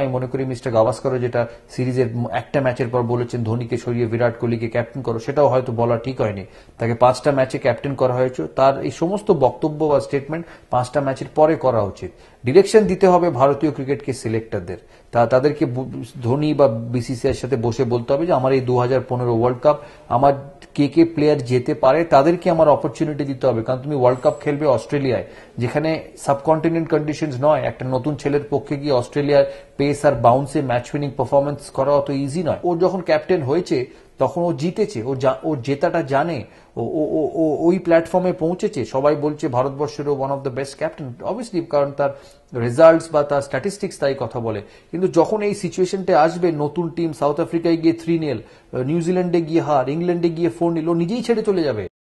আমি মনে করি মিস্টার গাভাস্কর যেটা সিরিজের একটা ম্যাচের পর বলেছেন ধোনিকে সরিয়ে বিরাট কোহলিকে ক্যাপ্টেন করো সেটাও হয়তো বলা ঠিক হয়নি তাকে পাঁচটা ম্যাচে ক্যাপ্টেন করা হয়েছে তার এই সমস্ত বক্তব্য বা স্টেটমেন্ট পাঁচটা ম্যাচের পরে করা উচিত ডিরেকশন দিতে হবে ভারতীয় ক্রিকেটকে সিলেক্টরদের তা তাদেরকে ধোনি বা বিসিসিআই সাথে বসে বলতে হবে যে আমার এই দু ওয়ার্ল্ড কাপ আমার কে কে প্লেয়ার যেতে পারে তাদেরকে আমার অপরচুনিটি দিতে হবে কারণ তুমি ওয়ার্ল্ড কাপ খেলবে অস্ট্রেলিয়ায় যেখানে সাবকন্টিনেন্ট কন্ডিশন নয় একটা নতুন ছেলের পক্ষে গিয়ে অস্ট্রেলিয়ার পেস আর বাউন্সে ম্যাচ উইনিং পারফরমেন্স করা অত ইজি নয় ও যখন ক্যাপ্টেন হয়েছে তখন ও জিতেছে ও ও জেতাটা জানে ও ও ওই প্ল্যাটফর্মে পৌঁছেছে সবাই বলছে ভারতবর্ষেরও one of the best captain obviously কারণ তার রেজাল্টস বা তার স্ট্যাটিস্টিক্স তাই কথা বলে কিন্তু যখন এই সিচুয়েশনটা আসবে নতুন টিম সাউথ আফ্রিকায় গিয়ে থ্রি নেল নিউজিল্যান্ডে গিয়ে হার ইংল্যান্ডে গিয়ে ফোর নিল ও নিজেই ছেড়ে চলে যাবে